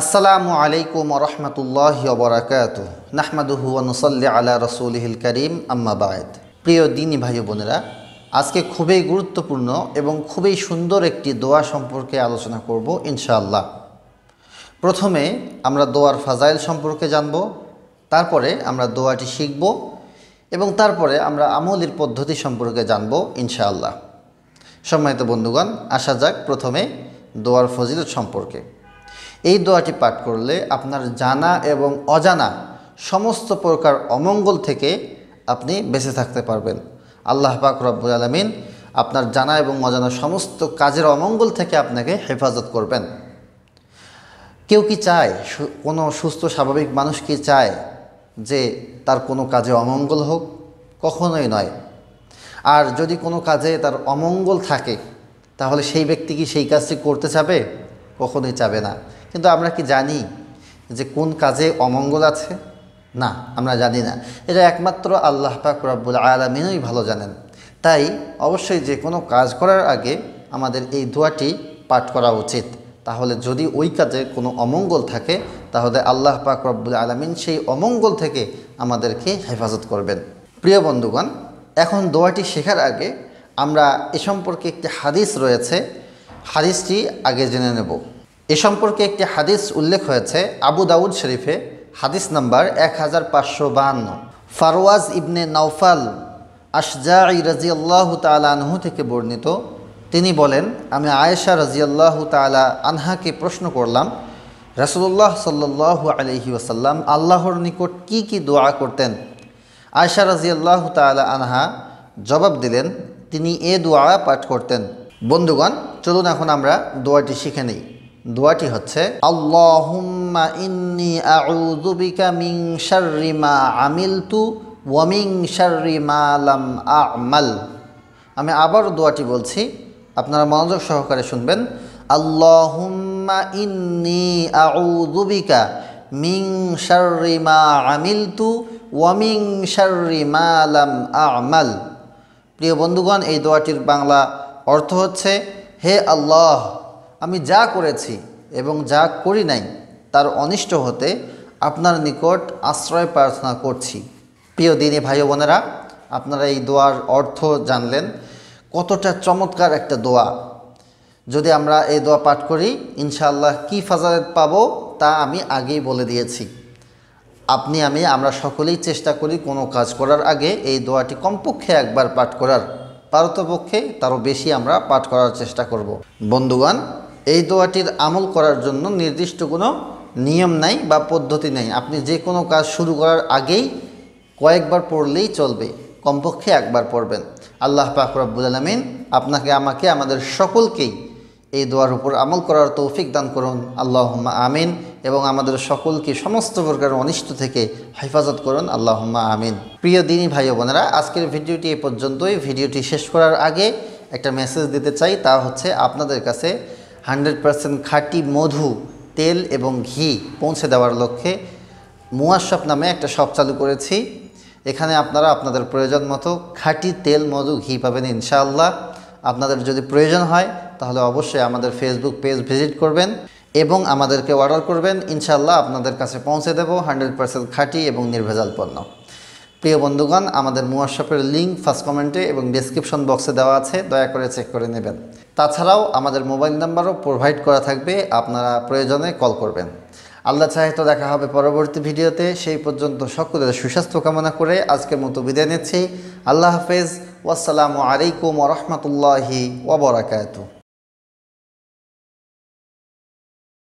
আসসালামু আলাইকুম রহমতুল্লাহ বরাকাত নাহমাদুহু নুসল্লি আলা রসুলহিল করিম আম্মাবায়দ প্রিয় দিনী ভাই বোনেরা আজকে খুবই গুরুত্বপূর্ণ এবং খুবই সুন্দর একটি দোয়া সম্পর্কে আলোচনা করব ইনশাআল্লাহ প্রথমে আমরা দোয়ার ফাজাইল সম্পর্কে জানব তারপরে আমরা দোয়াটি শিখব এবং তারপরে আমরা আমলের পদ্ধতি সম্পর্কে জানব ইনশাআল্লাহ সম্মানিত বন্ধুগণ আসা যাক প্রথমে দোয়ার ফজিলত সম্পর্কে এই দোয়াটি পাঠ করলে আপনার জানা এবং অজানা সমস্ত প্রকার অমঙ্গল থেকে আপনি বেঁচে থাকতে পারবেন আল্লাহ পাক রব্বুল আলমিন আপনার জানা এবং অজানা সমস্ত কাজের অমঙ্গল থেকে আপনাকে হেফাজত করবেন কেউ কি চায় কোনো সুস্থ স্বাভাবিক মানুষ কি চায় যে তার কোনো কাজে অমঙ্গল হোক কখনোই নয় আর যদি কোনো কাজে তার অমঙ্গল থাকে তাহলে সেই ব্যক্তি কি সেই কাজটি করতে চাবে কখনোই চাবে না কিন্তু আমরা কি জানি যে কোন কাজে অমঙ্গল আছে না আমরা জানি না এটা একমাত্র আল্লাহ পাক রব্বুল আলমিনই ভালো জানেন তাই অবশ্যই যে কোনো কাজ করার আগে আমাদের এই দোয়াটি পাঠ করা উচিত তাহলে যদি ওই কাজে কোনো অমঙ্গল থাকে তাহলে আল্লাহ পাক রব্বুল আলমিন সেই অমঙ্গল থেকে আমাদেরকে হেফাজত করবেন প্রিয় বন্ধুগণ এখন দোয়াটি শেখার আগে আমরা এ সম্পর্কে একটি হাদিস রয়েছে হাদিসটি আগে জেনে নেব এ সম্পর্কে একটি হাদিস উল্লেখ হয়েছে আবু দাউদ শরীফে হাদিস নাম্বার এক হাজার পাঁচশো বাহান্ন ফারোয়াজ ইবনে নৌফাল আশজা ই রাজিয়াল্লাহ তালা আনহু থেকে বর্ণিত তিনি বলেন আমি আয়েশা রাজিয়াল্লাহ তালা আনহাকে প্রশ্ন করলাম রাসুল্লাহ সাল্লাহ আলহি ওসাল্লাম আল্লাহর নিকট কি কি দোয়া করতেন আয়েশা রাজিয়াল্লাহ তালা আনহা জবাব দিলেন তিনি এ দোয়া পাঠ করতেন বন্ধুগণ চলুন এখন আমরা দোয়াটি শিখে নিই দোয়াটি হচ্ছে আল্লাহুম্মা ইন্নি আউযু বিকা মিন শাররি মা আমিলতু ওয়া মিন শাররি মা লাম আমাল আমি আবার দোয়াটি বলছি আপনারা মনোযোগ সহকারে শুনবেন আল্লাহুম্মা ইন্নি আউযু বিকা মিন শাররি মা আমিলতু ওয়া মিন শাররি মা লাম আমাল প্রিয় বন্ধুগণ এই দোয়াটির বাংলা অর্থ হচ্ছে হে আল্লাহ আমি যা করেছি এবং যা করি নাই তার অনিষ্ট হতে আপনার নিকট আশ্রয় প্রার্থনা করছি প্রিয় দিনী ভাই বোনেরা আপনারা এই দোয়ার অর্থ জানলেন কতটা চমৎকার একটা দোয়া যদি আমরা এই দোয়া পাঠ করি ইনশাআল্লাহ কি ফাজারেত পাব তা আমি আগেই বলে দিয়েছি আপনি আমি আমরা সকলেই চেষ্টা করি কোনো কাজ করার আগে এই দোয়াটি কমপক্ষে একবার পাঠ করার পারতপক্ষে তারও বেশি আমরা পাঠ করার চেষ্টা করব বন্ধুগণ এই দোয়াটির আমল করার জন্য নির্দিষ্ট কোনো নিয়ম নাই বা পদ্ধতি নাই আপনি যে কোনো কাজ শুরু করার আগেই কয়েকবার পড়লেই চলবে কমপক্ষে একবার পড়বেন আল্লাহ পাক রব্বুল আলমিন আপনাকে আমাকে আমাদের সকলকেই এই দোয়ার উপর আমল করার তৌফিক দান করুন আল্লাহ আমিন এবং আমাদের সকলকে সমস্ত প্রকার অনিষ্ট থেকে হেফাজত করুন আল্লাহ আমিন প্রিয় দিনই ভাই বোনেরা আজকের ভিডিওটি এ পর্যন্তই ভিডিওটি শেষ করার আগে একটা মেসেজ দিতে চাই তা হচ্ছে আপনাদের কাছে হান্ড্রেড পার্সেন্ট খাঁটি মধু তেল এবং ঘি পৌঁছে দেওয়ার লক্ষ্যে মুয়াশপ নামে একটা শপ চালু করেছি এখানে আপনারা আপনাদের প্রয়োজন মতো খাঁটি তেল মধু ঘি পাবেন ইনশাআল্লাহ আপনাদের যদি প্রয়োজন হয় তাহলে অবশ্যই আমাদের ফেসবুক পেজ ভিজিট করবেন এবং আমাদেরকে অর্ডার করবেন ইনশাআল্লাহ আপনাদের কাছে পৌঁছে দেব হান্ড্রেড পার্সেন্ট খাঁটি এবং নির্ভেজাল পণ্য প্রিয় বন্ধুগণ আমাদের মুয়াশপের লিঙ্ক ফার্স্ট কমেন্টে এবং ডিসক্রিপশন বক্সে দেওয়া আছে দয়া করে চেক করে নেবেন তাছাড়াও আমাদের মোবাইল নাম্বারও প্রোভাইড করা থাকবে আপনারা প্রয়োজনে কল করবেন আল্লাহ চাহে তো দেখা হবে পরবর্তী ভিডিওতে সেই পর্যন্ত সকলের সুস্বাস্থ্য কামনা করে আজকের মতো বিদায় নিচ্ছি আল্লাহ হাফেজ ওয়াসালামু আলাইকুম রহমতুল্লাহি ওবরাকাতু